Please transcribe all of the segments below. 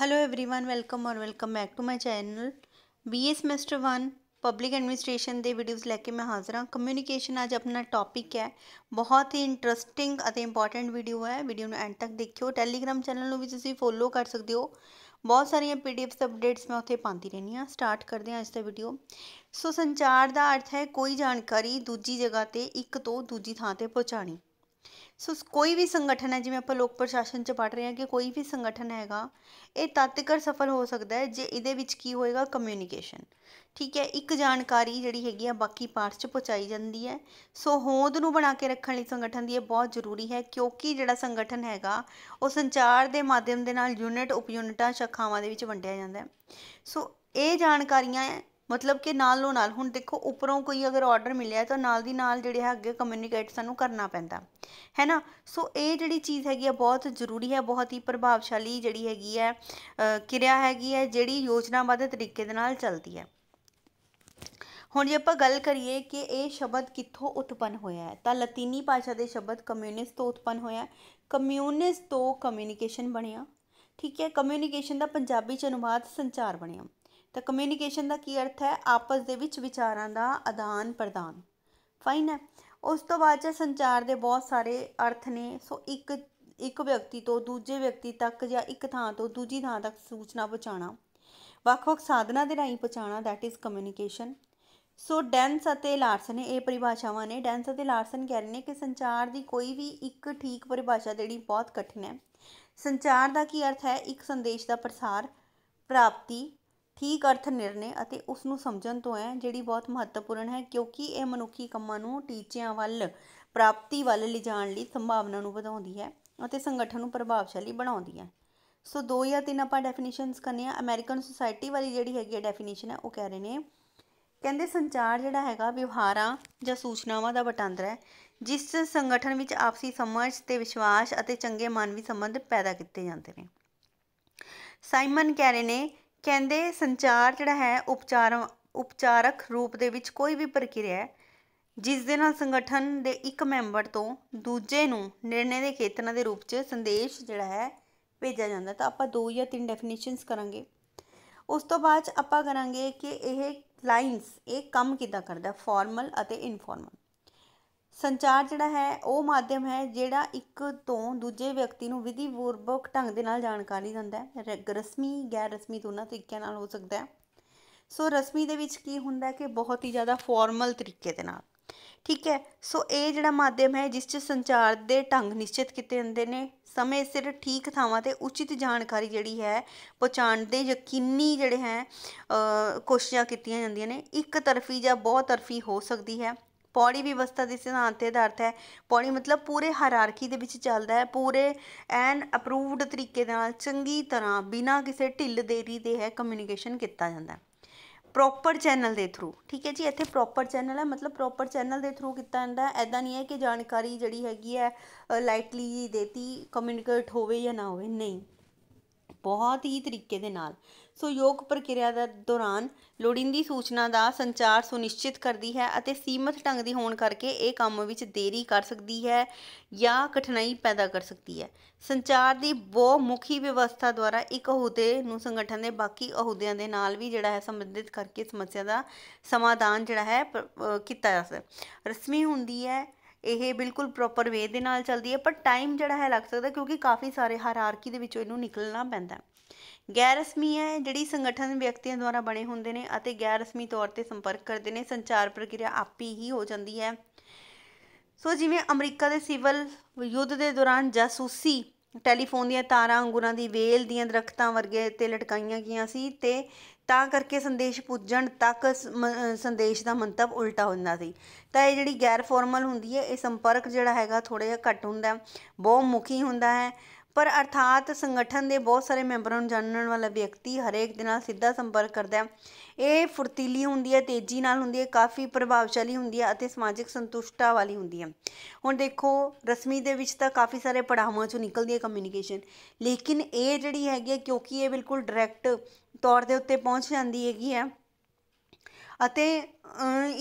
hello everyone welcome or welcome back to my channel BA semester 1 public administration ਦੇ videos ਲੈ ਕੇ ਮੈਂ ਹਾਜ਼ਰ ਹਾਂ ਕਮਿਊਨੀਕੇਸ਼ਨ ਅੱਜ ਆਪਣਾ ਟੌਪਿਕ ਹੈ ਬਹੁਤ ਹੀ ਇੰਟਰਸਟਿੰਗ ਅਤੇ ਇੰਪੋਰਟੈਂਟ ਵੀਡੀਓ ਹੈ ਵੀਡੀਓ ਨੂੰ ਐਂਡ ਤੱਕ ਦੇਖਿਓ ਟੈਲੀਗ੍ਰam ਚੈਨਲ ਨੂੰ ਵੀ ਤੁਸੀਂ ਫੋਲੋ ਕਰ ਸਕਦੇ ਹੋ ਬਹੁਤ ਸਾਰੀਆਂ ਪੀਡੀਐਫਸ ਅਪਡੇਟਸ ਮੈਂ ਉੱਥੇ ਪਾਉਂਦੀ ਰਹਿੰਦੀ ਹਾਂ ਸਟਾਰਟ ਕਰਦੇ ਹਾਂ ਅੱਜ ਦਾ ਵੀਡੀਓ ਸੋ ਸੰਚਾਰ ਦਾ ਅਰਥ ਹੈ ਕੋਈ ਜਾਣਕਾਰੀ ਦੂਜੀ ਜਗ੍ਹਾ ਤੇ ਇੱਕ ਤੋਂ ਦੂਜੀ ਥਾਂ ਤੇ ਪਹੁੰਚਾਣੀ ਸੋ ਕੋਈ ਵੀ ਸੰਗਠਨ ਹੈ ਜਿਵੇਂ ਆਪਾਂ ਲੋਕ ਪ੍ਰਸ਼ਾਸਨ ਚ ਪੜ ਰਹੇ ਹਾਂ ਕਿ ਕੋਈ ਵੀ ਸੰਗਠਨ ਹੈਗਾ ਇਹ ਤਤਕਰ ਤੱਕ ਸਫਲ ਹੋ ਸਕਦਾ ਹੈ ਜੇ ਇਹਦੇ ਵਿੱਚ ਕੀ ਹੋਏਗਾ ਕਮਿਊਨੀਕੇਸ਼ਨ ਠੀਕ ਹੈ ਇੱਕ ਜਾਣਕਾਰੀ ਜਿਹੜੀ ਹੈਗੀ ਆ ਬਾਕੀ ਪਾਰਟਸ 'ਚ ਪਹੁੰਚਾਈ ਜਾਂਦੀ ਹੈ ਸੋ ਹੋਂਦ ਨੂੰ ਬਣਾ ਕੇ ਰੱਖਣ ਲਈ ਸੰਗਠਨ ਦੀ ਇਹ ਬਹੁਤ ਜ਼ਰੂਰੀ ਹੈ ਕਿਉਂਕਿ ਜਿਹੜਾ ਸੰਗਠਨ ਹੈਗਾ ਉਹ ਸੰਚਾਰ ਦੇ ਮਾਧਿਅਮ ਦੇ ਨਾਲ ਯੂਨਿਟ ਉਪ ਯੂਨਿਟਾਂ ਸ਼ਾਖਾਵਾਂ ਦੇ ਵਿੱਚ ਵੰਡਿਆ ਜਾਂਦਾ ਹੈ ਸੋ ਇਹ ਜਾਣਕਾਰੀਆਂ ਮਤਲਬ ਕਿ ਨਾਲੋਂ ਨਾਲ ਹੁਣ ਦੇਖੋ ਉਪਰੋਂ ਕੋਈ ਅਗਰ ਆਰਡਰ ਮਿਲਿਆ ਤਾਂ ਨਾਲ ਦੀ ਨਾਲ ਜਿਹੜੇ ਹੈ ਅੱਗੇ ਕਮਿਊਨੀਕੇਟ ਸਾਨੂੰ ਕਰਨਾ ਪੈਂਦਾ ਹੈ ਨਾ ਸੋ ਇਹ ਜਿਹੜੀ ਚੀਜ਼ ਹੈਗੀ ਆ ਬਹੁਤ ਜ਼ਰੂਰੀ ਹੈ ਬਹੁਤ ਹੀ ਪ੍ਰਭਾਵਸ਼ਾਲੀ ਜਿਹੜੀ ਹੈਗੀ ਹੈ ਕਿਰਿਆ ਹੈਗੀ ਹੈ ਜਿਹੜੀ ਯੋਜਨਾਬੱਧ ਤਰੀਕੇ ਦੇ ਨਾਲ ਚੱਲਦੀ ਹੈ ਹੁਣ ਜੇ ਆਪਾਂ ਗੱਲ ਕਰੀਏ ਕਿ ਇਹ ਸ਼ਬਦ ਕਿੱਥੋਂ ਉਤਪਨ ਹੋਇਆ ਹੈ ਤਾਂ ਲਾਤੀਨੀ ਭਾਸ਼ਾ ਦੇ ਸ਼ਬਦ ਕਮਿਊਨਿਸਟ ਤੋਂ ਉਤਪਨ ਹੋਇਆ ਕਮਿਊਨਿਸਟ ਤੋਂ ਕਮਿਊਨੀਕੇਸ਼ਨ ਬਣਿਆ ਠੀਕ ਹੈ ਕਮਿਊਨੀਕੇਸ਼ਨ ਦਾ ਪੰਜਾਬੀ ਚ ਅਨੁਵਾਦ ਸੰਚਾਰ ਬਣਿਆ ਤਾਂ ਕਮਿਊਨੀਕੇਸ਼ਨ ਦਾ ਕੀ ਅਰਥ ਹੈ ਆਪਸ ਦੇ ਵਿੱਚ ਵਿਚਾਰਾਂ ਦਾ ਆਦਾਨ ਪ੍ਰਦਾਨ ਫਾਈਨ ਹੈ ਉਸ ਤੋਂ ਬਾਅਦ ਜੇ ਸੰਚਾਰ ਦੇ ਬਹੁਤ ਸਾਰੇ ਅਰਥ ਨੇ ਸੋ ਇੱਕ ਇੱਕ ਵਿਅਕਤੀ ਤੋਂ ਦੂਜੇ ਵਿਅਕਤੀ ਤੱਕ ਜਾਂ ਇੱਕ ਥਾਂ ਤੋਂ ਦੂਜੀ ਥਾਂ ਤੱਕ ਸੂਚਨਾ ਪਹੁੰਚਾਉਣਾ ਵੱਖ-ਵੱਖ ਸਾਧਨਾਂ ਦੇ ਰਾਹੀਂ ਪਹੁੰਚਾਉਣਾ that is communication so Dance ਅਤੇ ਲਾਰਸਨ ਇਹ ਪਰਿਭਾਸ਼ਾਵਾਂ ਨੇ ਡੈਂਸ ਅਤੇ ਲਾਰਸਨ ਕਹਿ ਰਹੇ ਨੇ ਕਿ ਸੰਚਾਰ ਦੀ ਕੋਈ ਵੀ ਇੱਕ ਠੀਕ ਪਰਿਭਾਸ਼ਾ ਦੇਣੀ ਬਹੁਤ ਕਠਿਨ ਹੈ ਸੰਚਾਰ ਦਾ ਕੀ ਅਰਥ ਹੈ ਇੱਕ ਸੰਦੇਸ਼ ਦਾ ਪ੍ਰਸਾਰ ਪ੍ਰਾਪਤੀ ਠੀਕ ਅਰਥ ਨਿਰਣੇ ਅਤੇ ਉਸ ਨੂੰ ਸਮਝਣ ਤੋਂ ਹੈ ਜਿਹੜੀ ਬਹੁਤ ਮਹੱਤਵਪੂਰਨ ਹੈ ਕਿਉਂਕਿ ਇਹ ਮਨੁੱਖੀ ਕੰਮਾਂ ਨੂੰ ਟੀਚਿਆਂ ਵੱਲ ਪ੍ਰਾਪਤੀ ਵੱਲ ਲਿਜਾਣ ਲਈ ਸੰਭਾਵਨਾ ਨੂੰ ਵਧਾਉਂਦੀ ਹੈ ਅਤੇ ਸੰਗਠਨ ਨੂੰ ਪ੍ਰਭਾਵਸ਼ਾਲੀ ਬਣਾਉਂਦੀ ਹੈ ਸੋ ਦੋ ਜਾਂ ਤਿੰਨ ਆਪਾਂ ਡੈਫੀਨੇਸ਼ਨਸ ਕਰਨੇ ਆ ਅਮਰੀਕਨ ਸੋਸਾਇਟੀ ਵਾਲੀ ਜਿਹੜੀ ਹੈਗੀ ਹੈ ਡੈਫੀਨੇਸ਼ਨ ਹੈ ਉਹ ਕਹਿ ਰਹੇ ਨੇ ਕਹਿੰਦੇ ਸੰਚਾਰ ਜਿਹੜਾ ਹੈਗਾ ਵਿਵਹਾਰਾਂ ਜਾਂ ਸੂਚਨਾਵਾਂ ਦਾ ਵਟਾਂਦਰਾ ਹੈ ਜਿਸ ਸੰਗਠਨ ਵਿੱਚ ਆਪਸੀ ਸਮਝ ਤੇ ਵਿਸ਼ਵਾਸ ਅਤੇ ਚੰਗੇ ਮਾਨਵੀ ਸੰਬੰਧ ਪੈਦਾ ਕੀਤੇ ਜਾਂਦੇ ਨੇ ਸਾਈਮਨ ਕਹਿ ਰਹੇ ਨੇ ਕਹਿੰਦੇ ਸੰਚਾਰ ਜਿਹੜਾ ਹੈ ਉਪਚਾਰ ਉਪਚਾਰਕ ਰੂਪ ਦੇ ਵਿੱਚ ਕੋਈ ਵੀ ਪ੍ਰਕਿਰਿਆ ਹੈ ਜਿਸ ਦੇ ਨਾਲ ਸੰਗਠਨ ਦੇ ਇੱਕ ਮੈਂਬਰ ਤੋਂ ਦੂਜੇ ਨੂੰ ਨਿਰਣੇ ਦੇ ਖੇਤਰਾਂ ਦੇ ਰੂਪ 'ਚ ਸੰਦੇਸ਼ ਜਿਹੜਾ ਹੈ ਭੇਜਿਆ ਜਾਂਦਾ ਤਾਂ ਆਪਾਂ ਦੋ ਜਾਂ ਤਿੰਨ ਡੈਫੀਨੇਸ਼ਨਸ ਕਰਾਂਗੇ ਉਸ ਤੋਂ ਬਾਅਦ ਆਪਾਂ ਕਰਾਂਗੇ ਕਿ ਇਹ ਲਾਈਨਸ ਇਹ ਕੰਮ ਕਿਦਾਂ ਕਰਦਾ ਫਾਰਮਲ ਅਤੇ ਇਨਫਾਰਮਲ ਸੰਚਾਰ ਜਿਹੜਾ ਹੈ ਉਹ ਮਾਧਿਅਮ ਹੈ ਜਿਹੜਾ ਇੱਕ ਤੋਂ ਦੂਜੇ ਵਿਅਕਤੀ ਨੂੰ ਪੂਰਵਕ ਢੰਗ ਦੇ ਨਾਲ ਜਾਣਕਾਰੀ ਦਿੰਦਾ ਹੈ ਰਸਮੀ ਗੈਰ ਰਸਮੀ ਦੋਨਾਂ ਤਰੀਕਿਆਂ ਨਾਲ ਹੋ ਸਕਦਾ ਹੈ ਸੋ ਰਸਮੀ ਦੇ ਵਿੱਚ ਕੀ ਹੁੰਦਾ ਕਿ ਬਹੁਤ ਹੀ ਜ਼ਿਆਦਾ ਫਾਰਮਲ ਤਰੀਕੇ ਦੇ ਨਾਲ ਠੀਕ ਹੈ ਸੋ ਇਹ ਜਿਹੜਾ ਮਾਧਿਅਮ ਹੈ ਜਿਸ 'ਚ ਸੰਚਾਰ ਦੇ ਢੰਗ ਨਿਸ਼ਚਿਤ ਕੀਤੇ ਜਾਂਦੇ ਨੇ ਸਮੇਂ ਸਿਰ ਠੀਕ ਥਾਵਾਂ ਤੇ ਉਚਿਤ ਜਾਣਕਾਰੀ ਜਿਹੜੀ ਹੈ ਪਹੁੰਚਾਉਣ ਦੇ ਯਕੀਨੀ ਜਿਹੜੇ ਹੈ ਕੋਸ਼ਿਸ਼ਾਂ ਕੀਤੀਆਂ ਜਾਂਦੀਆਂ ਨੇ ਇੱਕ ਤਰਫੀ ਜਾਂ ਬਹੁ ਤਰਫੀ ਹੋ ਸਕਦੀ ਹੈ ਪੌੜੀ ਵਿਵਸਥਾ ਦੇ ਸਿਧਾਂਤ ਤੇ ਆਧਾਰਿਤ ਹੈ ਪੌੜੀ ਮਤਲਬ ਪੂਰੇ ਹਾਇਰਾਰਕੀ ਦੇ ਵਿੱਚ ਚੱਲਦਾ ਹੈ ਪੂਰੇ ਐਨ ਅਪਰੂਵਡ ਤਰੀਕੇ ਦੇ ਨਾਲ ਚੰਗੀ ਤਰ੍ਹਾਂ ਬਿਨਾਂ ਕਿਸੇ ਢਿੱਲ ਦੇਰੀ ਦੇ ਹੈ ਕਮਿਊਨੀਕੇਸ਼ਨ ਕੀਤਾ ਜਾਂਦਾ ਹੈ ਪ੍ਰੋਪਰ ਚੈਨਲ ਦੇ ਥਰੂ ਠੀਕ ਹੈ ਜੀ ਇੱਥੇ ਪ੍ਰੋਪਰ ਚੈਨਲ ਹੈ ਮਤਲਬ ਪ੍ਰੋਪਰ ਚੈਨਲ ਦੇ ਥਰੂ ਕੀਤਾ ਜਾਂਦਾ ਹੈ ਐਦਾਂ ਨਹੀਂ ਹੈ ਕਿ ਜਾਣਕਾਰੀ ਜਿਹੜੀ ਹੈਗੀ ਹੈ ਲਾਈਟਲੀ ਦੇਤੀ ਕਮਿਊਨੀਕੇਟ ਹੋਵੇ ਜਾਂ ਨਾ ਹੋਵੇ ਨਹੀਂ ਬਹੁਤ ਹੀ ਤਰੀਕੇ ਦੇ ਨਾਲ ਸੋ ਯੋਗ ਪ੍ਰਕਿਰਿਆ ਦੇ ਦੌਰਾਨ ਲੋੜੀਂਦੀ ਸੂਚਨਾ ਦਾ ਸੰਚਾਰ ਸੁਨਿਸ਼ਚਿਤ ਕਰਦੀ ਹੈ ਅਤੇ ਸੀਮਤ ਢੰਗ ਦੀ ਹੋਣ ਕਰਕੇ ਇਹ ਕੰਮ ਵਿੱਚ ਦੇਰੀ ਕਰ ਸਕਦੀ ਹੈ ਜਾਂ ਕਠਿਨਾਈ ਪੈਦਾ ਕਰ ਸਕਦੀ ਹੈ ਸੰਚਾਰ ਦੀ ਬਹੁਮੁਖੀ ਵਿਵਸਥਾ ਦੁਆਰਾ ਇੱਕ ਅਹੁਦੇ ਨੂੰ ਸੰਗਠਨ ਦੇ ਬਾਕੀ ਅਹੁਦਿਆਂ ਦੇ ਨਾਲ ਵੀ ਜਿਹੜਾ ਹੈ ਸੰਬੰਧਿਤ ਕਰਕੇ ਸਮੱਸਿਆ ਦਾ ਸਮਾਧਾਨ ਜਿਹੜਾ ਹੈ ਕੀਤਾ ਜਾ ਸਕਦਾ ਰਸਮੀ ਹੁੰਦੀ ਹੈ ਇਹ ਬਿਲਕੁਲ ਪ੍ਰੋਪਰ ਵੇ ਦੇ ਨਾਲ ਚੱਲਦੀ ਹੈ ਪਰ ਟਾਈਮ ਜਿਹੜਾ ਹੈ ਲੱਗ ਸਕਦਾ ਕਿਉਂਕਿ ਕਾਫੀ ਸਾਰੇ ਹਾਇਰਾਰਕੀ ਦੇ ਵਿੱਚੋਂ ਇਹਨੂੰ ਨਿਕਲਣਾ ਪੈਂਦਾ ਹੈ ਗੈਰ ਰਸਮੀ ਹੈ ਜਿਹੜੀ ਸੰਗਠਨ ਵਿਅਕਤੀਆਂ ਦੁਆਰਾ ਬਣੇ ਹੁੰਦੇ ਨੇ ਅਤੇ ਗੈਰ ਰਸਮੀ ਤੌਰ ਤੇ ਸੰਪਰਕ ਕਰਦੇ ਨੇ ਸੰਚਾਰ ਪ੍ਰਕਿਰਿਆ ਆਪੀ ਹੀ ਹੋ ਜਾਂਦੀ ਹੈ ਸੋ ਜਿਵੇਂ ਅਮਰੀਕਾ ਦੇ ਸਿਵਲ ਯੁੱਧ ਦੇ ਦੌਰਾਨ ਜਾਸੂਸੀ ਟੈਲੀਫੋਨ ਦੀਆਂ ਤਾਰਾਂ ਅੰਗੂਰਾਂ ਦੀ ਵੇਲ ਦੀਆਂ ਦਰਖਤਾਂ ਵਰਗੇ ਤੇ ਲਟਕਾਈਆਂ ਗਈਆਂ ਸੀ ਤੇ ਤਾਂ ਕਰਕੇ ਸੰਦੇਸ਼ ਪੁੱਜਣ ਤੱਕ ਸੰਦੇਸ਼ ਦਾ ਮੰਤਵ ਉਲਟਾ ਹੁੰਦਾ ਸੀ ਤਾਂ ਇਹ ਜਿਹੜੀ ਗੈਰ ਫਾਰਮਲ ਹੁੰਦੀ ਹੈ ਇਹ ਸੰਪਰਕ ਜਿਹੜਾ ਹੈਗਾ ਥੋੜਾ ਜਿਹਾ ਘੱਟ ਹੁੰਦਾ ਬਹੁਮੁਖੀ ਹੁੰਦਾ ਹੈ ਪਰ ਅਰਥਾਤ ਸੰਗਠਨ ਦੇ ਬਹੁਤ ਸਾਰੇ ਮੈਂਬਰਾਂ ਨੂੰ ਜਾਣਨ ਵਾਲਾ ਵਿਅਕਤੀ ਹਰੇਕ ਦੇ ਨਾਲ ਸਿੱਧਾ ਸੰਪਰਕ ਕਰਦਾ ਹੈ ਇਹ ਫੁਰਤੀਲੀ ਹੁੰਦੀ ਹੈ ਤੇਜ਼ੀ ਨਾਲ ਹੁੰਦੀ ਹੈ ਕਾਫੀ ਪ੍ਰਭਾਵਸ਼ਾਲੀ ਹੁੰਦੀ ਹੈ ਅਤੇ ਸਮਾਜਿਕ ਸੰਤੁਸ਼ਟਤਾ ਵਾਲੀ ਹੁੰਦੀ ਹੈ ਹੁਣ ਦੇਖੋ ਰਸਮੀ ਦੇ ਵਿੱਚ ਤਾਂ ਕਾਫੀ ਸਾਰੇ ਪੜਾਵਾਂ ਚੋਂ ਨਿਕਲਦੀ ਹੈ ਕਮਿਊਨੀਕੇਸ਼ਨ ਲੇਕਿਨ ਇਹ ਜਿਹੜੀ ਹੈਗੀ ਹੈ ਕਿਉਂਕਿ ਇਹ ਬਿਲਕੁਲ ਡਾਇਰੈਕਟ ਤੌਰ ਦੇ ਉੱਤੇ ਪਹੁੰਚ ਜਾਂਦੀ ਹੈਗੀ ਹੈ ਅਤੇ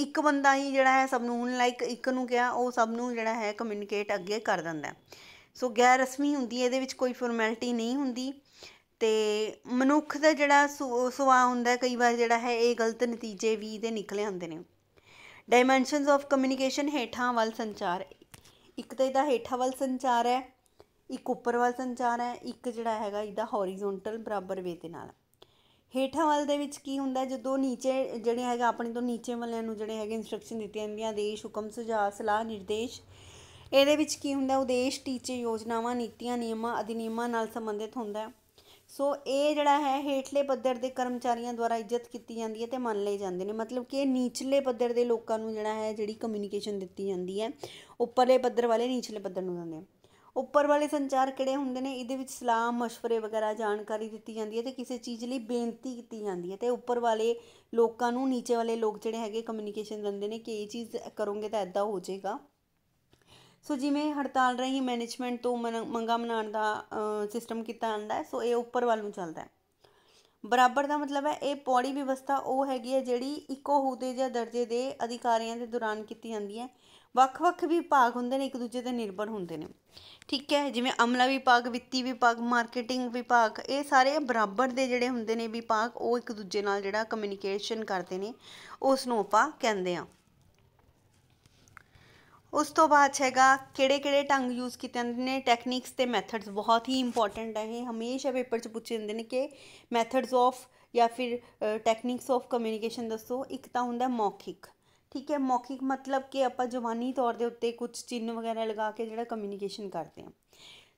ਇੱਕ ਬੰਦਾ ਹੀ ਜਿਹੜਾ ਹੈ ਸਭ ਨੂੰ ਲਾਈਕ ਇੱਕ ਨੂੰ ਕਿਹਾ ਉਹ ਸਭ ਨੂੰ ਜਿਹੜਾ ਹੈ ਕਮਿਊਨੀਕੇਟ ਅੱਗੇ ਕਰ ਦਿੰਦਾ ਹੈ ਸੋ ਗੈਰ ਰਸਮੀ ਹੁੰਦੀ ਹੈ ਇਹਦੇ ਵਿੱਚ ਕੋਈ ਫਾਰਮੈਲਿਟੀ ਨਹੀਂ ਹੁੰਦੀ ਤੇ ਮਨੁੱਖ ਦਾ ਜਿਹੜਾ ਸੁਭਾਅ ਹੁੰਦਾ ਹੈ ਕਈ ਵਾਰ ਜਿਹੜਾ ਹੈ ਇਹ ਗਲਤ ਨਤੀਜੇ ਵੀ ਇਹਦੇ ਨਿਕਲੇ ਆਉਂਦੇ ਨੇ ਡਾਈਮੈਂਸ਼ਨਸ ਆਫ ਕਮਿਊਨੀਕੇਸ਼ਨ ਹੇਠਾਂ ਵੱਲ ਸੰਚਾਰ ਇੱਕ ਤਾਂ ਇਹਦਾ ਹੇਠਾਂ ਵੱਲ ਸੰਚਾਰ ਹੈ ਇੱਕ ਉੱਪਰ ਵੱਲ ਸੰਚਾਰ ਹੈ ਇੱਕ ਜਿਹੜਾ ਹੈਗਾ ਇਹਦਾ ਹੌਰੀਜ਼ੋਂਟਲ ਬਰਾਬਰ ਵੇ ਦੇ ਨਾਲ ਹੇਠਾਂ ਵੱਲ ਦੇ ਵਿੱਚ ਕੀ ਹੁੰਦਾ ਜਦੋਂ ਨੀਚੇ ਜਿਹੜੇ ਹੈਗਾ ਆਪਣੇ ਤੋਂ ਨੀਚੇ ਵਾਲਿਆਂ ਨੂੰ ਜਿਹੜੇ ਹੈਗੇ ਇਨਸਟਰਕਸ਼ਨ ਦਿੱਤੀਆਂ ਜਾਂਦੀਆਂ ਆਦੇਸ਼ ਹੁਕਮ ਸੁਝਾਅ ਸਲਾਹ ਨਿਰਦੇਸ਼ ਇਹਦੇ ਵਿੱਚ ਕੀ ਹੁੰਦਾ ਉਦੇਸ਼ ਟੀਚੇ ਯੋਜਨਾਵਾਂ ਨੀਤੀਆਂ ਨਿਯਮਾਂ ਅਧਿਨਿਯਮਾਂ ਨਾਲ ਸੰਬੰਧਿਤ ਹੁੰਦਾ ਸੋ ਇਹ ਜਿਹੜਾ ਹੈ ਹੇਠਲੇ ਪੱਧਰ ਦੇ ਕਰਮਚਾਰੀਆਂ ਦੁਆਰਾ ਇੱਜ਼ਤ ਕੀਤੀ ਜਾਂਦੀ ਹੈ ਤੇ ਮੰਨ ਲਏ ਜਾਂਦੇ ਨੇ ਮਤਲਬ ਕਿ ਇਹ ਨੀਚਲੇ ਪੱਧਰ ਦੇ ਲੋਕਾਂ ਨੂੰ ਜਿਹੜਾ ਹੈ ਜਿਹੜੀ ਕਮਿਊਨੀਕੇਸ਼ਨ ਦਿੱਤੀ ਜਾਂਦੀ ਹੈ ਉੱਪਰਲੇ ਪੱਧਰ ਵਾਲੇ ਨੀਚਲੇ ਪੱਧਰ ਨੂੰ ਦਿੰਦੇ ਉੱਪਰ ਵਾਲੇ ਸੰਚਾਰ ਕਿਹੜੇ ਹੁੰਦੇ ਨੇ ਇਹਦੇ ਵਿੱਚ ਸਲਾਮ مشਵਰੇ ਵਗੈਰਾ ਜਾਣਕਾਰੀ ਦਿੱਤੀ ਜਾਂਦੀ ਹੈ ਤੇ ਕਿਸੇ ਚੀਜ਼ ਲਈ ਬੇਨਤੀ ਕੀਤੀ ਜਾਂਦੀ ਹੈ ਤੇ ਉੱਪਰ ਵਾਲੇ ਲੋਕਾਂ ਨੂੰ ਨੀਚੇ ਵਾਲੇ ਲੋਕ ਜਿਹੜੇ ਹੈਗੇ ਕਮਿਊਨੀਕੇਸ਼ਨ ਦਿੰਦੇ ਨੇ ਕਿ ਇਹ ਚੀਜ਼ ਕਰੋਗੇ ਤਾਂ ਐਦਾਂ ਹੋ ਜਾਏਗਾ ਸੋ ਜਿਵੇਂ ਹੜਤਾਲ ਰਹੀ ਮੈਨੇਜਮੈਂਟ ਤੋਂ ਮੰਗਾ ਮਨਾਉਣ ਦਾ ਸਿਸਟਮ ਕੀਤਾ ਜਾਂਦਾ ਹੈ ਸੋ ਇਹ ਉੱਪਰ ਵੱਲ ਨੂੰ ਚੱਲਦਾ ਹੈ ਬਰਾਬਰ ਦਾ ਮਤਲਬ ਹੈ ਇਹ ਪੌੜੀ ਵਿਵਸਥਾ ਉਹ ਹੈਗੀ ਹੈ ਜਿਹੜੀ ਇੱਕੋ ਹੁਦੇ ਜਾਂ ਦਰਜੇ ਦੇ ਅਧਿਕਾਰੀਆਂ ਦੇ ਦੌਰਾਨ ਕੀਤੀ ਜਾਂਦੀ ਹੈ ਵੱਖ-ਵੱਖ ਵਿਭਾਗ ਹੁੰਦੇ ਨੇ ਇੱਕ ਦੂਜੇ ਤੇ ਨਿਰਭਰ ਹੁੰਦੇ ਨੇ ਠੀਕ ਹੈ ਜਿਵੇਂ ਅਮਲਾ ਵਿਭਾਗ ਵਿੱਤੀ ਵਿਭਾਗ ਮਾਰਕੀਟਿੰਗ ਵਿਭਾਗ ਇਹ ਸਾਰੇ ਬਰਾਬਰ ਦੇ ਜਿਹੜੇ ਹੁੰਦੇ ਨੇ ਵਿਭਾਗ ਉਹ ਇੱਕ ਦੂਜੇ ਨਾਲ ਜਿਹੜਾ ਕਮਿਊਨੀਕੇਸ਼ਨ ਕਰਦੇ ਨੇ ਉਸ ਨੂੰ ਆਪਾਂ ਕਹਿੰਦੇ ਆ ਉਸ ਤੋਂ ਬਾਅਦ ਹੈਗਾ ਕਿਹੜੇ ਕਿਹੜੇ ਢੰਗ ਯੂਜ਼ ਕੀਤੇ ਜਾਂਦੇ ਨੇ ਟੈਕਨੀਕਸ ਤੇ ਮੈਥਡਸ ਬਹੁਤ ਹੀ ਇੰਪੋਰਟੈਂਟ ਹੈ ਇਹ ਹਮੇਸ਼ਾ ਪੇਪਰ 'ਚ ਪੁੱਛੇ ਜਾਂਦੇ ਨੇ ਕਿ ਮੈਥਡਸ ਆਫ ਜਾਂ ਫਿਰ ਟੈਕਨੀਕਸ ਆਫ ਕਮਿਊਨੀਕੇਸ਼ਨ ਦੱਸੋ ਇੱਕ ਤਾਂ ਹੁੰਦਾ ਮੌਖਿਕ ਠੀਕ ਹੈ ਮੌਖਿਕ ਮਤਲਬ ਕਿ ਆਪਾਂ ਜਵਾਨੀ ਤੌਰ ਦੇ ਉੱਤੇ ਕੁਝ ਚਿੰਨ ਵਗੈਰਾ ਲਗਾ ਕੇ ਜਿਹੜਾ ਕਮਿਊਨੀਕੇਸ਼ਨ ਕਰਦੇ ਆ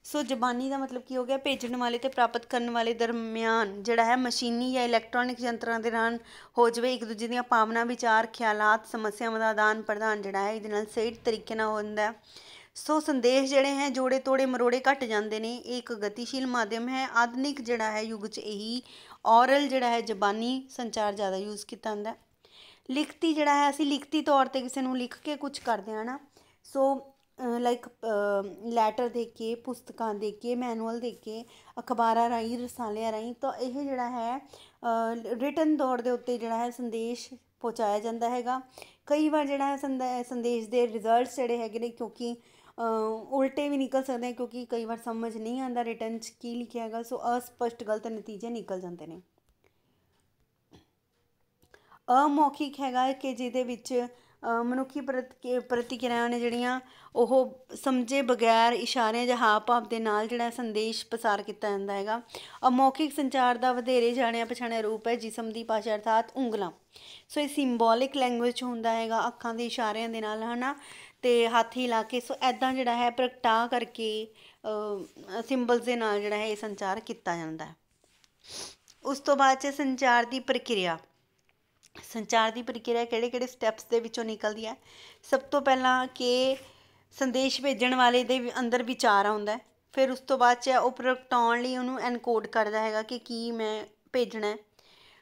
ਸੋ ਜ਼ਬਾਨੀ ਦਾ ਮਤਲਬ ਕੀ ਹੋ ਗਿਆ ਭੇਜਣ ਵਾਲੇ ਤੇ ਪ੍ਰਾਪਤ ਕਰਨ ਵਾਲੇ ਦਰਮਿਆਨ ਜਿਹੜਾ ਹੈ ਮਸ਼ੀਨੀ ਜਾਂ ਇਲੈਕਟ੍ਰੋਨਿਕ ਯੰਤਰਾਂ ਦੇ ਨਾਲ ਹੋ ਜਵੇ ਇੱਕ ਦੂਜੇ ਦੀਆਂ ਪਾਵਨਾ ਵਿਚਾਰ ਖਿਆਲਾਤ ਸਮੱਸਿਆਵਾਂ ਦਾ ਆਦਾਨ ਪ੍ਰਦਾਨ ਜਿਹੜਾ ਹੈ ਇਹਦੇ ਨਾਲ ਸਹੀ ਤਰੀਕੇ ਨਾਲ ਹੁੰਦਾ ਸੋ ਸੰਦੇਸ਼ ਜਿਹੜੇ ਹੈ ਜੋੜੇ ਤੋੜੇ ਮਰੋੜੇ ਘਟ ਜਾਂਦੇ ਨੇ ਇਹ ਇੱਕ ਗਤੀਸ਼ੀਲ ਮਾਧਿਅਮ ਹੈ ਆਧੁਨਿਕ ਜਿਹੜਾ ਹੈ ਯੁੱਗ 'ਚ ਇਹੀ ਔਰਲ ਜਿਹੜਾ ਹੈ ਜ਼ਬਾਨੀ ਸੰਚਾਰ ਜ਼ਿਆਦਾ ਯੂਜ਼ ਕੀਤਾ ਜਾਂਦਾ ਲਿਖਤੀ ਜਿਹੜਾ ਹੈ ਅਸੀਂ ਲਿਖਤੀ ਤੌਰ ਤੇ ਕਿਸੇ ਨੂੰ ਲਿਖ ਕੇ ਕੁਝ ਕਰਦੇ ਹਾਂ ਨਾ ਸੋ ਲਾਈਕ ਲੈਟਰ ਦੇ ਕੇ ਪੁਸਤਕਾਂ ਦੇ ਕੇ ਮੈਨੂਅਲ ਦੇ ਕੇ ਅਖਬਾਰਾਂ ਰਾਹੀਂ ਰਸਾਲਿਆਂ ਰਾਹੀਂ ਤਾਂ ਇਹ ਜਿਹੜਾ ਹੈ ਰਿਟਨ ਦੌਰ ਦੇ ਉੱਤੇ ਜਿਹੜਾ ਹੈ ਸੰਦੇਸ਼ ਪਹੁੰਚਾਇਆ ਜਾਂਦਾ ਹੈਗਾ ਕਈ ਵਾਰ ਜਿਹੜਾ ਹੈ ਸੰਦੇਸ਼ ਦੇ ਰਿਜ਼ਲਟਸ ਜਿਹੜੇ ਹੈਗੇ ਨੇ ਕਿਉਂਕਿ ਉਲਟੇ ਵੀ ਨਿਕਲ ਸਕਦੇ ਆ ਕਿਉਂਕਿ ਕਈ ਵਾਰ ਸਮਝ ਨਹੀਂ ਆਉਂਦਾ ਰਿਟਨ 'ਚ ਕੀ ਲਿਖਿਆ ਹੈਗਾ ਸੋ ਅਸਪਸ਼ਟ ਗਲਤ ਨਤੀਜੇ ਨਿਕਲ ਜਾਂਦੇ ਨੇ ਅਮੌਖਿਕ ਹੈਗਾ ਕਿ ਜਿਹਦੇ ਵਿੱਚ ਮਨੁੱਖੀ ਪ੍ਰਤੀਕਿਰਿਆਵਾਂ ਨੇ ਜਿਹੜੀਆਂ ਉਹ ਸਮਝੇ ਬਗੈਰ ਇਸ਼ਾਰਿਆਂ ਜਾਂ ਹਾਵ ਭਾਵ ਦੇ ਨਾਲ ਜਿਹੜਾ ਸੰਦੇਸ਼ ਪਸਾਰ ਕੀਤਾ ਜਾਂਦਾ ਹੈਗਾ ਅਮੌਖਿਕ ਸੰਚਾਰ ਦਾ ਵਧੇਰੇ ਜਾਣਿਆ ਪਛਾਣਿਆ ਰੂਪ ਹੈ ਜਿਸਮ ਦੀ ਭਾਸ਼ਾ ਅਰਥਾਤ ਉਂਗਲਾਂ ਸੋ ਇਹ ਸਿੰਬੋਲਿਕ ਲੈਂਗੁਏਜ ਹੁੰਦਾ ਹੈਗਾ ਅੱਖਾਂ ਦੇ ਇਸ਼ਾਰਿਆਂ ਦੇ ਨਾਲ ਹਨਾ ਤੇ ਹੱਥ ਹਿਲਾ ਕੇ ਸੋ ਐਦਾਂ ਜਿਹੜਾ ਹੈ ਪ੍ਰਗਟਾ ਕਰਕੇ ਸਿੰਬਲਸ ਦੇ ਨਾਲ ਜਿਹੜਾ ਹੈ ਇਹ ਸੰਚਾਰ ਕੀਤਾ ਜਾਂਦਾ ਹੈ ਉਸ ਤੋਂ ਬਾਅਦ ਚ ਸੰਚਾਰ ਦੀ ਪ੍ਰਕਿਰਿਆ ਸੰਚਾਰ ਦੀ ਪ੍ਰਕਿਰਿਆ ਕਿਹੜੇ-ਕਿਹੜੇ ਸਟੈਪਸ ਦੇ ਵਿੱਚੋਂ ਨਿਕਲਦੀ ਹੈ ਸਭ ਤੋਂ ਪਹਿਲਾਂ ਕਿ ਸੰਦੇਸ਼ ਭੇਜਣ ਵਾਲੇ ਦੇ ਅੰਦਰ ਵਿਚਾਰ ਆਉਂਦਾ ਹੈ ਫਿਰ ਉਸ ਤੋਂ ਬਾਅਦ ਚ ਉਹ ਪ੍ਰਗਟਾਉਣ ਲਈ ਉਹਨੂੰ ਐਨਕੋਡ ਕਰਦਾ ਹੈਗਾ ਕਿ ਕੀ ਮੈਂ ਭੇਜਣਾ ਹੈ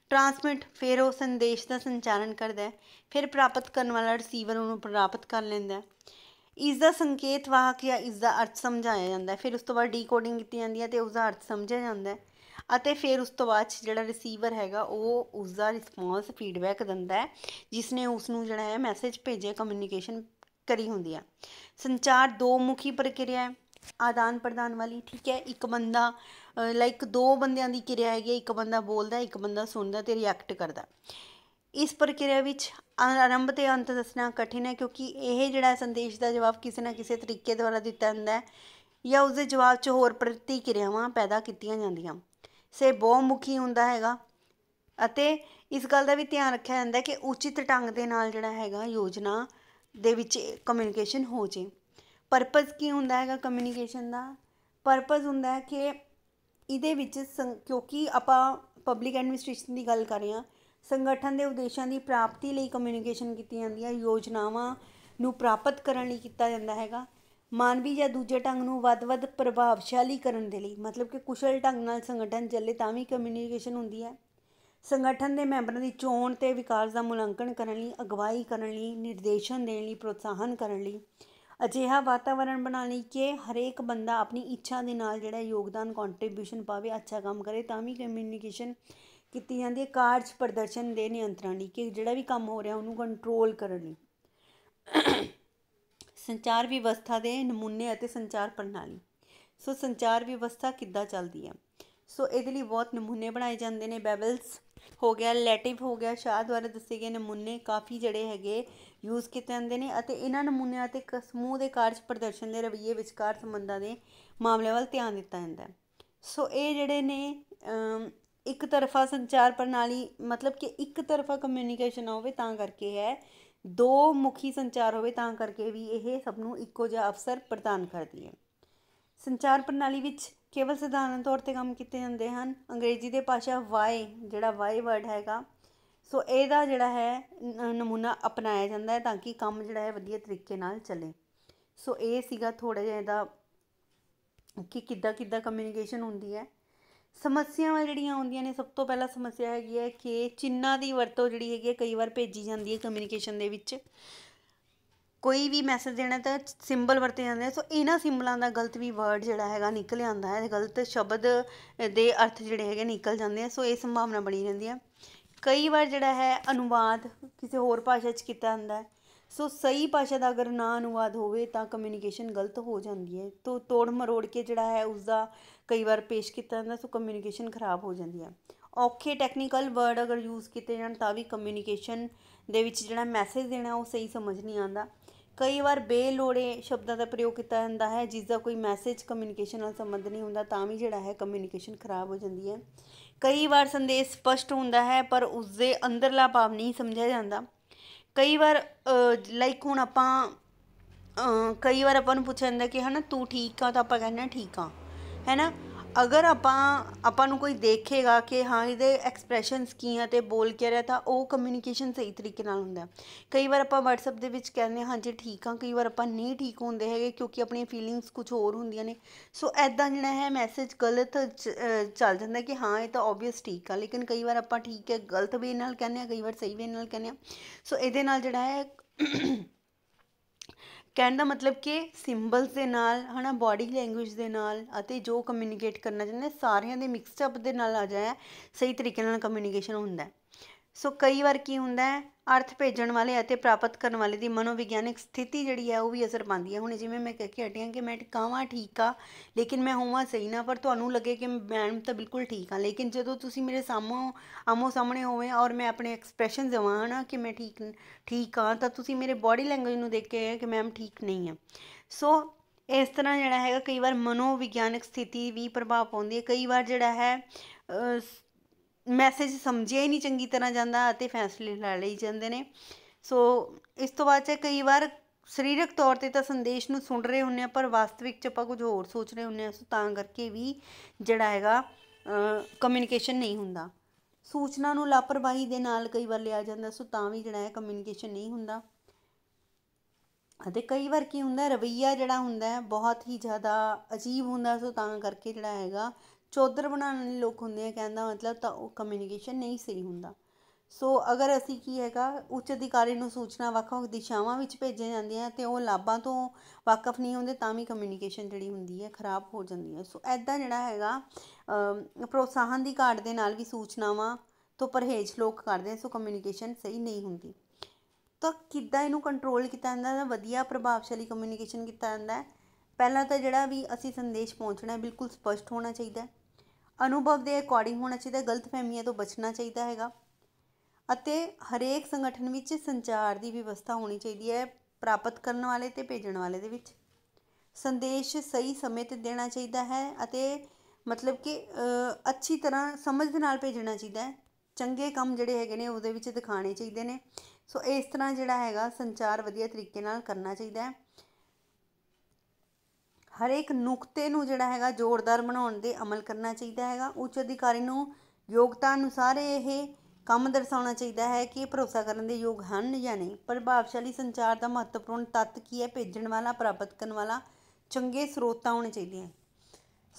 ਟਰਾਂਸਮਿਟ ਫਿਰ ਉਹ ਸੰਦੇਸ਼ ਦਾ ਸੰਚਾਰਨ ਕਰਦਾ ਹੈ ਫਿਰ ਪ੍ਰਾਪਤ ਕਰਨ ਵਾਲਾ ਰਿਸੀਵਰ ਉਹਨੂੰ ਪ੍ਰਾਪਤ ਕਰ ਲੈਂਦਾ ਹੈ ਇਸ ਦਾ ਸੰਕੇਤ ਵਾਹਕ ਜਾਂ ਇਸ ਦਾ ਅਰਥ ਸਮਝਾਇਆ ਜਾਂਦਾ ਹੈ ਫਿਰ ਉਸ ਤੋਂ ਬਾਅਦ ਡੀਕੋਡਿੰਗ ਕੀਤੀ ਜਾਂਦੀ ਹੈ ਤੇ ਉਸ ਦਾ ਅਰਥ ਸਮਝਿਆ ਜਾਂਦਾ ਹੈ ਅਤੇ ਫਿਰ ਉਸ ਤੋਂ ਬਾਅਦ ਜਿਹੜਾ ਰਿਸੀਵਰ ਹੈਗਾ ਉਹ ਉਸ ਦਾ ਰਿਸਪੌਂਸ ਫੀਡਬੈਕ ਦਿੰਦਾ ਹੈ ਜਿਸ ਨੇ ਉਸ ਨੂੰ ਜਿਹੜਾ ਹੈ ਮੈਸੇਜ ਭੇਜਿਆ ਕਮਿਊਨੀਕੇਸ਼ਨ ਕਰੀ ਹੁੰਦੀ ਆ ਸੰਚਾਰ ਦੋ ਮੁਖੀ ਪ੍ਰਕਿਰਿਆ ਹੈ ਆਦਾਨ ਪ੍ਰਦਾਨ ਵਾਲੀ ਠੀਕ ਹੈ ਇੱਕ ਬੰਦਾ ਲਾਈਕ ਦੋ ਬੰਦਿਆਂ ਦੀ ਕਿਰਿਆ ਹੈਗੀ ਇੱਕ ਬੰਦਾ ਬੋਲਦਾ ਇੱਕ ਬੰਦਾ ਸੁਣਦਾ ਤੇ ਰਿਐਕਟ ਕਰਦਾ ਇਸ ਪ੍ਰਕਿਰਿਆ ਵਿੱਚ ਆਰੰਭ ਤੇ ਅੰਤ ਦੱਸਣਾ ਕਠਿਨ ਹੈ ਕਿਉਂਕਿ ਇਹ ਜਿਹੜਾ ਸੰਦੇਸ਼ ਦਾ ਜਵਾਬ ਕਿਸੇ ਨਾ ਕਿਸੇ ਤਰੀਕੇ ਦੁਆਰਾ ਦਿੱਤਾ ਹੁੰਦਾ ਹੈ ਜਾਂ ਉਸ ਦੇ ਜਵਾਬ 'ਚ ਹੋਰ ਪ੍ਰਤੀਕਿਰਿਆਵਾਂ ਪੈਦਾ ਕੀਤੀਆਂ ਜਾਂਦੀਆਂ ਸਿਰ ਬਹੁਮੁਖੀ ਹੁੰਦਾ ਹੈਗਾ ਅਤੇ ਇਸ ਗੱਲ ਦਾ ਵੀ ਧਿਆਨ ਰੱਖਿਆ ਜਾਂਦਾ ਕਿ ਉਚਿਤ ਢੰਗ ਦੇ ਨਾਲ ਜਿਹੜਾ ਹੈਗਾ ਯੋਜਨਾ ਦੇ ਵਿੱਚ ਕਮਿਊਨੀਕੇਸ਼ਨ ਹੋ ਜੇ ਪਰਪਸ ਕੀ ਹੁੰਦਾ ਹੈਗਾ ਕਮਿਊਨੀਕੇਸ਼ਨ ਦਾ ਪਰਪਸ ਹੁੰਦਾ ਹੈ ਕਿ ਇਹਦੇ ਵਿੱਚ ਕਿਉਂਕਿ ਆਪਾਂ ਪਬਲਿਕ ਐਡਮਿਨਿਸਟ੍ਰੇਸ਼ਨ ਦੀ ਗੱਲ ਕਰ ਰਹੇ ਹਾਂ ਸੰਗਠਨ ਦੇ ਉਦੇਸ਼ਾਂ ਦੀ ਪ੍ਰਾਪਤੀ ਲਈ ਕਮਿਊਨੀਕੇਸ਼ਨ ਕੀਤੀ ਜਾਂਦੀ ਹੈ ਯੋਜਨਾਵਾਂ ਨੂੰ ਪ੍ਰਾਪਤ ਕਰਨ ਲਈ ਕੀਤਾ ਜਾਂਦਾ ਹੈਗਾ ਮਾਨਵੀ ਜਾਂ ਦੂਜੇ ਢੰਗ ਨੂੰ ਵੱਧ-ਵੱਧ ਪ੍ਰਭਾਵਸ਼ਾਲੀ ਕਰਨ ਦੇ ਲਈ ਮਤਲਬ ਕਿ ਕੁਸ਼ਲ ਢੰਗ ਨਾਲ ਸੰਗਠਨ ਚੱਲੇ ਤਾਂ ਵੀ ਕਮਿਊਨੀਕੇਸ਼ਨ ਹੁੰਦੀ ਹੈ ਸੰਗਠਨ ਦੇ ਮੈਂਬਰਾਂ ਦੀ ਚੋਣ ਤੇ ਵਿਕਾਸ ਦਾ ਮੁਲਾਂਕਣ ਕਰਨ ਲਈ ਅਗਵਾਈ ਕਰਨ ਲਈ ਨਿਰਦੇਸ਼ਨ ਦੇਣ ਲਈ ਪ੍ਰੋਤਸਾਹਨ ਕਰਨ ਲਈ ਅਜਿਹਾ ਵਾਤਾਵਰਣ ਬਣਾਉਣ ਲਈ ਕਿ ਹਰੇਕ ਬੰਦਾ ਆਪਣੀ ਇੱਛਾ ਦੇ ਨਾਲ ਜਿਹੜਾ ਯੋਗਦਾਨ ਕੰਟਰੀਬਿਊਸ਼ਨ ਪਾਵੇ ਅੱਛਾ ਕੰਮ ਕਰੇ ਤਾਂ ਵੀ ਕਮਿਊਨੀਕੇਸ਼ਨ ਕੀਤੀ ਜਾਂਦੀ ਹੈ ਕਾਰਜ ਪ੍ਰਦਰਸ਼ਨ ਦੇ ਨਿਯੰਤਰਣ ਲਈ ਕਿ ਜਿਹੜਾ ਵੀ ਕੰਮ ਹੋ ਰਿਹਾ ਉਹਨੂੰ ਕੰਟਰੋਲ ਕਰਨ ਲਈ ਸੰਚਾਰ ਵਿਵਸਥਾ ਦੇ ਨਮੂਨੇ ਅਤੇ ਸੰਚਾਰ ਪ੍ਰਣਾਲੀ ਸੋ ਸੰਚਾਰ ਵਿਵਸਥਾ ਕਿੱਦਾਂ ਚੱਲਦੀ ਹੈ ਸੋ ਇਹਦੇ ਲਈ ਬਹੁਤ ਨਮੂਨੇ ਬਣਾਏ ਜਾਂਦੇ ਨੇ ਬੈਬਲਸ ਹੋ ਗਿਆ ਲੈਟਿਵ ਹੋ ਗਿਆ ਸ਼ਾਹ ਦੁਆਰਾ ਦੱਸੇ ਗਏ ਨਮੂਨੇ ਕਾਫੀ ਜਿਹੜੇ ਹੈਗੇ ਯੂਜ਼ ਕੀਤੇ ਜਾਂਦੇ ਨੇ ਅਤੇ ਇਹਨਾਂ ਨਮੂਨਿਆਂ ਤੇ ਸਮੂਹ ਦੇ ਕਾਰਜ ਪ੍ਰਦਰਸ਼ਨ ਦੇ ਰਵਈਏ ਵਿਚਕਾਰ ਸੰਬੰਧਾਂ ਦੇ ਮਾਮਲੇ ਵੱਲ ਧਿਆਨ ਦਿੱਤਾ ਜਾਂਦਾ ਹੈ ਸੋ ਇਹ ਜਿਹੜੇ ਨੇ ਇੱਕ ਤਰਫਾ ਸੰਚਾਰ ਪ੍ਰਣਾਲੀ ਮਤਲਬ ਕਿ ਇੱਕ ਤਰਫਾ ਕਮਿਊਨੀਕੇਸ਼ਨ ਹੋਵੇ ਤਾਂ ਕਰਕੇ ਹੈ ਦੋ ਮੁਖੀ ਸੰਚਾਰ ਹੋਵੇ ਤਾਂ ਕਰਕੇ ਵੀ ਇਹ ਸਭ ਨੂੰ ਇੱਕੋ ਜਿਹਾ ਅਵਸਰ ਪ੍ਰਦਾਨ ਕਰਦੀ ਹੈ ਸੰਚਾਰ ਪ੍ਰਣਾਲੀ ਵਿੱਚ ਕੇਵਲ ਸਧਾਰਨ ਤੌਰ ਤੇ ਕੰਮ ਕੀਤੇ ਜਾਂਦੇ ਹਨ ਅੰਗਰੇਜ਼ੀ ਦੇ ਭਾਸ਼ਾ ਵਾਈ ਜਿਹੜਾ ਵਾਈ ਵਰਡ ਹੈਗਾ ਸੋ ਇਹਦਾ ਜਿਹੜਾ ਹੈ ਨਮੂਨਾ ਅਪਣਾਇਆ ਜਾਂਦਾ ਹੈ ਤਾਂ ਕਿ ਕੰਮ ਜਿਹੜਾ ਹੈ ਵਧੀਆ ਤਰੀਕੇ ਨਾਲ ਚੱਲੇ ਸੋ ਇਹ ਸੀਗਾ ਥੋੜਾ ਜਿਹਾ ਇਹਦਾ ਕਿ ਕਿੱਦਾਂ ਕਿੱਦਾਂ ਕਮਿਊਨੀਕੇਸ਼ਨ ਹੁੰਦੀ ਹੈ ਸਮੱਸਿਆਵਾਂ ਜਿਹੜੀਆਂ ਆਉਂਦੀਆਂ ਨੇ ਸਭ ਤੋਂ ਪਹਿਲਾਂ ਸਮੱਸਿਆ ਹੈਗੀ ਹੈ ਕਿ ਚਿੰਨਾਂ ਦੀ ਵਰਤੋਂ ਜਿਹੜੀ ਹੈਗੀ ਹੈ ਕਈ ਵਾਰ ਭੇਜੀ ਜਾਂਦੀ ਹੈ ਕਮਿਊਨੀਕੇਸ਼ਨ ਦੇ ਵਿੱਚ ਕੋਈ ਵੀ ਮੈਸੇਜ ਦੇਣਾ ਤਾਂ ਸਿੰਬਲ ਵਰਤੇ ਜਾਂਦੇ ਆ ਸੋ ਇਹਨਾਂ ਸਿੰਬਲਾਂ ਦਾ ਗਲਤ ਵੀ ਵਰਡ ਜਿਹੜਾ ਹੈਗਾ ਨਿਕਲ ਆਉਂਦਾ ਹੈ ਗਲਤ ਸ਼ਬਦ ਦੇ ਅਰਥ ਜਿਹੜੇ ਹੈਗੇ ਨਿਕਲ ਜਾਂਦੇ ਆ ਸੋ ਇਹ ਸੰਭਾਵਨਾ ਬਣੀ ਰਹਿੰਦੀ ਹੈ ਕਈ ਵਾਰ ਜਿਹੜਾ ਹੈ ਅਨੁਵਾਦ ਕਿਸੇ ਹੋਰ ਭਾਸ਼ਾ 'ਚ ਕੀਤਾ ਹੁੰਦਾ ਹੈ ਸੋ ਸਹੀ ਭਾਸ਼ਾ ਦਾ ਅਗਰ ਨਾ ਅਨੁਵਾਦ ਹੋਵੇ ਤਾਂ ਕਮਿਊਨੀਕੇਸ਼ਨ ਗਲਤ ਹੋ ਜਾਂਦੀ ਹੈ ਤੋ ਤੋੜ ਮਰੋੜ ਕੇ ਜਿਹੜਾ ਹੈ ਉਸ ਦਾ ਕਈ ਵਾਰ ਪੇਸ਼ ਕੀਤਾ ਜਾਂਦਾ ਸੋ ਕਮਿਊਨੀਕੇਸ਼ਨ ਖਰਾਬ ਹੋ ਜਾਂਦੀ ਹੈ ਔਖੇ ਟੈਕਨੀਕਲ ਵਰਡ ਅਗਰ ਯੂਜ਼ ਕੀਤੇ ਜਾਣ ਤਾਂ ਵੀ ਕਮਿਊਨੀਕੇਸ਼ਨ ਦੇ ਵਿੱਚ ਜਿਹੜਾ ਮੈਸੇਜ ਦੇਣਾ ਉਹ ਸਹੀ ਸਮਝ ਨਹੀਂ ਆਉਂਦਾ ਕਈ ਵਾਰ ਬੇਲੋੜੇ ਸ਼ਬਦਾਂ ਦਾ ਪ੍ਰਯੋਗ ਕੀਤਾ ਜਾਂਦਾ ਹੈ ਜਿਸ ਦਾ ਕੋਈ ਮੈਸੇਜ ਕਮਿਊਨੀਕੇਸ਼ਨ ਨਾਲ ਸੰਬੰਧ ਨਹੀਂ ਹੁੰਦਾ ਤਾਂ ਵੀ ਜਿਹੜਾ ਹੈ ਕਮਿਊਨੀਕੇਸ਼ਨ ਖਰਾਬ ਹੋ ਜਾਂਦੀ ਹੈ ਕਈ ਵਾਰ ਸੰਦੇਸ਼ ਸਪਸ਼ਟ ਹੁੰਦਾ ਹੈ ਪਰ ਉਸ ਦੇ ਅੰਦਰਲਾ ਭਾਵ ਨਹੀਂ ਸਮਝਿਆ ਜਾਂਦਾ ਕਈ ਵਾਰ ਲਾਈਕ ਹੁਣ ਆਪਾਂ ਕਈ ਵਾਰ ਆਪਾਂ ਨੂੰ ਪੁੱਛਿਆ ਜਾਂਦਾ ਕਿ ਹਨਾ ਤੂੰ ਠੀਕ ਆ ਤਾਂ ਆਪਾਂ ਕਹਿੰਦੇ ਆ ਠੀਕ ਆ ਹੈ ਨਾ ਅਗਰ ਆਪਾਂ ਆਪਾਂ ਨੂੰ ਕੋਈ ਦੇਖੇਗਾ ਕਿ ਹਾਂ ਇਹਦੇ ਐਕਸਪ੍ਰੈਸ਼ਨਸ ਕੀ ਆ ਤੇ ਬੋਲ ਕੇ ਰਿਹਾ ਤਾਂ ਉਹ ਕਮਿਊਨੀਕੇਸ਼ਨ ਸਹੀ ਤਰੀਕੇ ਨਾਲ ਹੁੰਦਾ ਕਈ ਵਾਰ ਆਪਾਂ WhatsApp ਦੇ ਵਿੱਚ ਕਹਿੰਦੇ ਹਾਂ ਜੀ ਠੀਕ ਆ ਕਈ ਵਾਰ ਆਪਾਂ ਨਹੀਂ ਠੀਕ ਹੁੰਦੇ ਹੈਗੇ ਕਿਉਂਕਿ ਆਪਣੀਆਂ ਫੀਲਿੰਗਸ ਕੁਝ ਹੋਰ ਹੁੰਦੀਆਂ ਨੇ ਸੋ ਐਦਾਂ ਜਿਹੜਾ ਹੈ ਮੈਸੇਜ ਗਲਤ ਚੱਲ ਜਾਂਦਾ ਕਿ ਹਾਂ ਇਹ ਤਾਂ ਆਬਵੀਅਸ ਠੀਕ ਆ ਲੇਕਿਨ ਕਈ ਵਾਰ ਆਪਾਂ ਠੀਕ ਹੈ ਗਲਤ ਵੀ ਨਾਲ ਕਹਿੰਦੇ ਆ ਕਈ ਵਾਰ ਸਹੀ ਵੀ ਨਾਲ ਕਹਿੰਦੇ ਆ ਸੋ ਇਹਦੇ ਨਾਲ ਜਿਹੜਾ ਹੈ ਕਹਿਣ ਦਾ ਮਤਲਬ ਕਿ ਸਿੰਬਲਸ ਦੇ ਨਾਲ ਹਨਾ ਬਾਡੀ ਲੈਂਗੁਏਜ ਦੇ ਨਾਲ ਅਤੇ ਜੋ ਕਮਿਊਨੀਕੇਟ ਕਰਨਾ ਚਾਹੁੰਦੇ ਸਾਰਿਆਂ ਦੇ ਮਿਕਸਡ ਅਪ ਦੇ ਨਾਲ ਆ ਜਾਇਆ ਸਹੀ ਤਰੀਕੇ ਨਾਲ ਕਮਿਊਨੀਕੇਸ਼ਨ ਹੁੰਦਾ ਸੋ ਕਈ ਵਾਰ ਕੀ ਹੁੰਦਾ ਹੈ ਅਰਥ ਭੇਜਣ ਵਾਲੇ ਅਤੇ ਪ੍ਰਾਪਤ ਕਰਨ ਵਾਲੇ ਦੀ ਮਨੋਵਿਗਿਆਨਿਕ ਸਥਿਤੀ ਜਿਹੜੀ ਹੈ ਉਹ ਵੀ ਅਸਰ ਪਾਉਂਦੀ ਹੈ ਹੁਣ ਜਿਵੇਂ ਮੈਂ ਕਹਿ ਕੇ ਹਟਿਆ ਕਿ ਮੈਂ ਟਿਕਾਵਾਂ ਠੀਕ ਆ ਲੇਕਿਨ ਮੈਂ ਹੋਵਾਂ ਸਹੀ ਨਾ ਪਰ ਤੁਹਾਨੂੰ ਲੱਗੇ ਕਿ ਮੈਂ ਤਾਂ ਬਿਲਕੁਲ ਠੀਕ ਆ ਲੇਕਿਨ ਜਦੋਂ ਤੁਸੀਂ ਮੇਰੇ ਸਾਹਮਣੇ ਆਮੋ ਸਾਹਮਣੇ ਹੋਵੇ ਔਰ ਮੈਂ ਆਪਣੇ ਐਕਸਪ੍ਰੈਸ਼ਨ ਦਵਾਂ ਨਾ ਕਿ ਮੈਂ ਠੀਕ ਠੀਕ ਆ ਤਾਂ ਤੁਸੀਂ ਮੇਰੇ ਬਾਡੀ ਲੈਂਗੁਏਜ ਨੂੰ ਦੇਖ ਕੇ ਕਿ ਮੈਂ ਠੀਕ ਨਹੀਂ ਆ ਸੋ ਇਸ ਤਰ੍ਹਾਂ ਜਿਹੜਾ ਹੈਗਾ ਕਈ ਵਾਰ ਮਨੋਵਿਗਿਆਨਿਕ ਸਥਿਤੀ ਵੀ ਪ੍ਰਭਾਵ ਪਾਉਂਦੀ ਹੈ ਕਈ ਵਾਰ ਜਿਹੜਾ ਹੈ ਮੈਸੇਜ ਸਮਝਿਆ ਹੀ ਨਹੀਂ ਚੰਗੀ ਤਰ੍ਹਾਂ ਜਾਂਦਾ ਅਤੇ ਫੈਸਲੇ ਲੈ ਲਈ ਜਾਂਦੇ ਨੇ ਸੋ ਇਸ ਤੋਂ ਬਾਅਦ ਚ ਕਈ ਵਾਰ ਸਰੀਰਕ ਤੌਰ ਤੇ ਤਾਂ ਸੰਦੇਸ਼ ਨੂੰ ਸੁਣ ਰਹੇ ਹੁੰਨੇ ਆ ਪਰ ਵਾਸਤਵਿਕ ਚ ਆਪਾਂ ਕੁਝ ਹੋਰ ਸੋਚ ਰਹੇ ਹੁੰਨੇ ਆ ਸੋ ਤਾਂ ਕਰਕੇ ਵੀ ਜਿਹੜਾ ਹੈਗਾ ਕਮਿਊਨੀਕੇਸ਼ਨ ਨਹੀਂ ਹੁੰਦਾ ਸੂਚਨਾ ਨੂੰ ਲਾਪਰਵਾਹੀ ਦੇ ਨਾਲ ਕਈ ਵਾਰ ਲਿਆ ਜਾਂਦਾ ਸੋ ਤਾਂ ਵੀ ਜਿਹੜਾ ਹੈ ਕਮਿਊਨੀਕੇਸ਼ਨ ਨਹੀਂ ਹੁੰਦਾ ਅਤੇ ਕਈ ਵਾਰ ਕੀ ਹੁੰਦਾ ਰਵਈਆ ਜਿਹੜਾ ਹੁੰਦਾ ਹੈ ਬਹੁਤ ਹੀ ਜ਼ਿਆਦਾ ਅਜੀਬ ਹੁੰਦਾ ਸੋ ਤਾਂ ਕਰਕੇ ਜਿਹੜਾ ਹੈਗਾ ਚੌਧਰ ਬਣਾਉਣ ਵਾਲੇ ਲੋਕ ਹੁੰਦੇ ਆ ਕਹਿੰਦਾ ਮਤਲਬ ਤਾਂ ਉਹ ਕਮਿਊਨੀਕੇਸ਼ਨ ਨਹੀਂ ਸਹੀ ਹੁੰਦਾ ਸੋ ਅਗਰ ਅਸੀਂ ਕੀ ਹੈਗਾ ਉੱਚ ਅਧਿਕਾਰੀ ਨੂੰ ਸੂਚਨਾ ਵੱਖ-ਵੱਖ ਦਿਸ਼ਾਵਾਂ ਵਿੱਚ ਭੇਜੀਆਂ ਜਾਂਦੀਆਂ ਤੇ ਉਹ ਲਾਭਾਂ ਤੋਂ ਵਾਕਫ ਨਹੀਂ ਹੁੰਦੇ ਤਾਂ ਵੀ ਕਮਿਊਨੀਕੇਸ਼ਨ ਜਿਹੜੀ ਹੁੰਦੀ ਹੈ ਖਰਾਬ ਹੋ ਜਾਂਦੀ ਹੈ ਸੋ ਐਦਾਂ ਜਿਹੜਾ ਹੈਗਾ ਪ੍ਰੋਤਸਾਹਨ ਦੀ ਘਾਟ ਦੇ ਨਾਲ ਵੀ ਸੂਚਨਾਵਾਂ ਤੋਂ ਪਰਹੇਜ਼ ਲੋਕ ਕਰਦੇ ਸੋ ਕਮਿਊਨੀਕੇਸ਼ਨ ਸਹੀ ਨਹੀਂ ਹੁੰਦੀ ਤਾਂ ਕਿੱਦਾਂ ਇਹਨੂੰ ਕੰਟਰੋਲ ਕੀਤਾ ਜਾਂਦਾ ਹੈ ਵਧੀਆ ਪ੍ਰਭਾਵਸ਼ਾਲੀ ਕਮਿਊਨੀਕੇਸ਼ਨ ਕੀਤਾ ਜਾਂਦਾ ਹੈ ਪਹਿਲਾਂ ਤਾਂ ਜਿਹੜਾ ਵੀ ਅਸੀਂ ਸੰਦੇਸ਼ ਪਹੁੰਚਣਾ ਹੈ ਬਿਲਕੁਲ ਸਪਸ਼ਟ ਹੋਣਾ ਚਾਹੀਦਾ ਹੈ ਅਨੁਭਵ ਦੇ ਅਕੋਰਡਿੰਗ ਹੋਣਾ ਚਾਹੀਦਾ ਹੈ ਗਲਤਫਹਿਮੀਆਂ ਤੋਂ ਬਚਣਾ ਚਾਹੀਦਾ ਹੈਗਾ ਅਤੇ ਹਰੇਕ ਸੰਗਠਨ ਵਿੱਚ ਸੰਚਾਰ ਦੀ ਵਿਵਸਥਾ ਹੋਣੀ ਚਾਹੀਦੀ ਹੈ ਪ੍ਰਾਪਤ ਕਰਨ ਵਾਲੇ ਤੇ ਭੇਜਣ ਵਾਲੇ ਦੇ ਵਿੱਚ ਸੰਦੇਸ਼ ਸਹੀ ਸਮੇਂ ਤੇ ਦੇਣਾ ਚਾਹੀਦਾ ਹੈ ਅਤੇ ਮਤਲਬ ਕਿ ਅੱਛੀ ਤਰ੍ਹਾਂ ਸਮਝ ਦੇ ਨਾਲ ਭੇਜਣਾ ਚਾਹੀਦਾ ਹੈ ਚੰਗੇ ਕੰਮ ਜਿਹੜੇ ਹੈਗੇ ਨੇ ਉਹਦੇ ਵਿੱਚ ਦਿਖਾਣੇ ਚਾਹੀਦੇ ਨੇ ਸੋ ਇਸ ਤਰ੍ਹਾਂ ਜਿਹੜਾ ਹੈਗਾ ਸੰਚਾਰ ਵਧੀਆ ਤਰੀਕੇ ਨਾਲ ਕਰਨਾ ਚਾਹੀਦਾ ਹੈ ਹਰੇਕ ਨੁਕਤੇ ਨੂੰ ਜਿਹੜਾ ਹੈਗਾ ਜ਼ੋਰਦਾਰ ਬਣਾਉਣ ਦੇ ਅਮਲ ਕਰਨਾ ਚਾਹੀਦਾ ਹੈਗਾ ਉੱਚ ਅਧਿਕਾਰੀ ਨੂੰ ਯੋਗਤਾ ਅਨੁਸਾਰ ਇਹ ਕੰਮ ਦਰਸਾਉਣਾ ਚਾਹੀਦਾ ਹੈ ਕਿ ਇਹ ਭਰੋਸਾ ਕਰਨ ਦੇ ਯੋਗ ਹਨ ਜਾਂ ਨਹੀਂ ਪ੍ਰਭਾਵਸ਼ਾਲੀ ਸੰਚਾਰ ਦਾ ਮਹੱਤਵਪੂਰਨ ਤੱਤ ਕੀ ਹੈ ਭੇਜਣ ਵਾਲਾ ਪ੍ਰਾਪਤ ਕਰਨ ਵਾਲਾ ਚੰਗੇ ਸਰੋਤਾ ਹੋਣੇ ਚਾਹੀਦੇ ਹਨ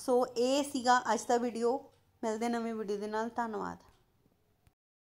ਸੋ ਇਹ ਸੀਗਾ ਅੱਜ ਦਾ ਵੀਡੀਓ ਮਿਲਦੇ ਨਵੇਂ ਵੀਡੀਓ ਦੇ ਨਾਲ ਧੰਨਵਾਦ